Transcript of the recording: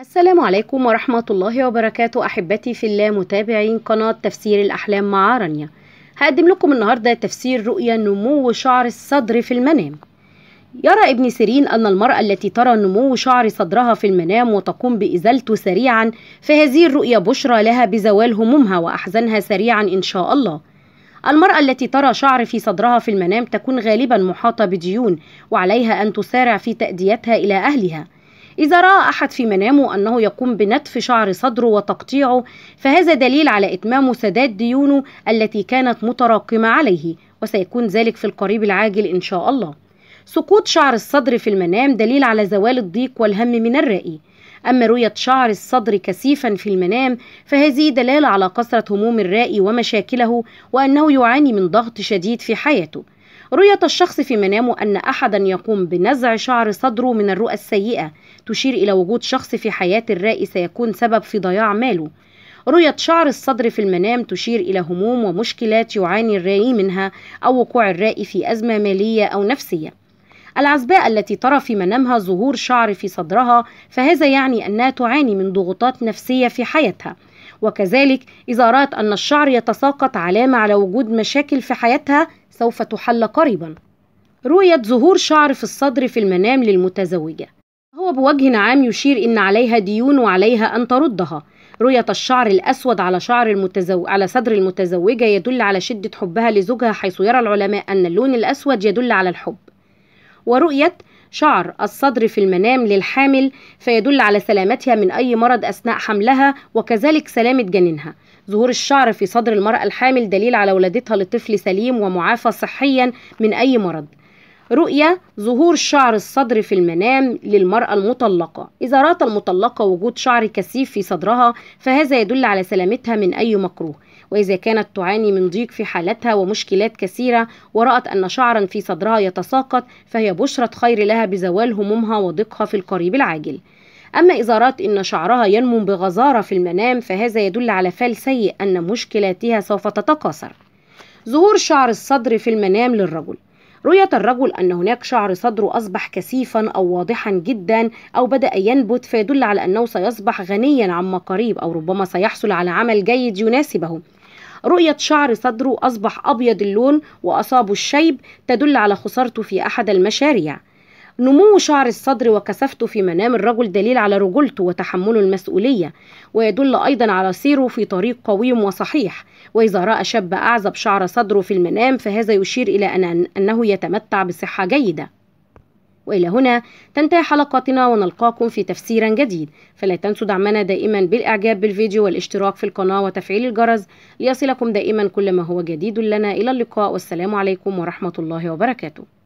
السلام عليكم ورحمة الله وبركاته أحبتي في الله متابعين قناة تفسير الأحلام مع رانيا هقدم لكم النهاردة تفسير رؤية نمو شعر الصدر في المنام يرى ابن سيرين أن المرأة التي ترى نمو شعر صدرها في المنام وتقوم بإزالته سريعا فهذه الرؤية بشرى لها بزوال همومها وأحزانها سريعا إن شاء الله المرأة التي ترى شعر في صدرها في المنام تكون غالبا محاطة بديون وعليها أن تسارع في تأديتها إلى أهلها إذا رأى أحد في منامه أنه يقوم بنتف شعر صدره وتقطيعه فهذا دليل على إتمام سداد ديونه التي كانت متراكمة عليه وسيكون ذلك في القريب العاجل إن شاء الله سقوط شعر الصدر في المنام دليل على زوال الضيق والهم من الرأي أما رؤية شعر الصدر كثيفا في المنام فهذه دلالة على كثرة هموم الرأي ومشاكله وأنه يعاني من ضغط شديد في حياته رؤية الشخص في منامه أن أحدا يقوم بنزع شعر صدره من الرؤى السيئة تشير إلى وجود شخص في حياة الرائي سيكون سبب في ضياع ماله رؤية شعر الصدر في المنام تشير إلى هموم ومشكلات يعاني الرائي منها أو وقوع الرائي في أزمة مالية أو نفسية العزباء التي ترى في منامها ظهور شعر في صدرها فهذا يعني أنها تعاني من ضغوطات نفسية في حياتها وكذلك إذا رأت أن الشعر يتساقط علامة على وجود مشاكل في حياتها سوف تحل قريبا رؤية ظهور شعر في الصدر في المنام للمتزوجة هو بوجه عام يشير إن عليها ديون وعليها أن تردها رؤية الشعر الأسود على شعر المتزو... على صدر المتزوجة يدل على شدة حبها لزوجها حيث يرى العلماء أن اللون الأسود يدل على الحب ورؤية شعر الصدر في المنام للحامل فيدل على سلامتها من أي مرض أثناء حملها وكذلك سلامة جنينها ظهور الشعر في صدر المرأة الحامل دليل على ولادتها لطفل سليم ومعافى صحيا من أي مرض رؤية ظهور شعر الصدر في المنام للمرأة المطلقة إذا رأت المطلقة وجود شعر كثيف في صدرها فهذا يدل على سلامتها من أي مكروه وإذا كانت تعاني من ضيق في حالتها ومشكلات كثيرة ورأت أن شعرا في صدرها يتساقط فهي بشرة خير لها بزوال همومها وضيقها في القريب العاجل أما إذا رأت أن شعرها ينمو بغزارة في المنام فهذا يدل على فال سيء أن مشكلاتها سوف تتكاثر ظهور شعر الصدر في المنام للرجل رؤية الرجل أن هناك شعر صدره أصبح كثيفا أو واضحا جدا أو بدأ ينبت فيدل على أنه سيصبح غنيا عما قريب أو ربما سيحصل على عمل جيد يناسبه رؤية شعر صدره أصبح أبيض اللون وأصابه الشيب تدل على خسارته في أحد المشاريع نمو شعر الصدر وكثافته في منام الرجل دليل على رجولته وتحمله المسؤولية ويدل أيضا على سيره في طريق قويم وصحيح وإذا رأى شاب أعزب شعر صدره في المنام فهذا يشير إلى أن أنه يتمتع بصحة جيدة وإلى هنا تنتهي حلقتنا ونلقاكم في تفسير جديد فلا تنسوا دعمنا دائما بالإعجاب بالفيديو والاشتراك في القناة وتفعيل الجرس ليصلكم دائما كل ما هو جديد لنا إلى اللقاء والسلام عليكم ورحمة الله وبركاته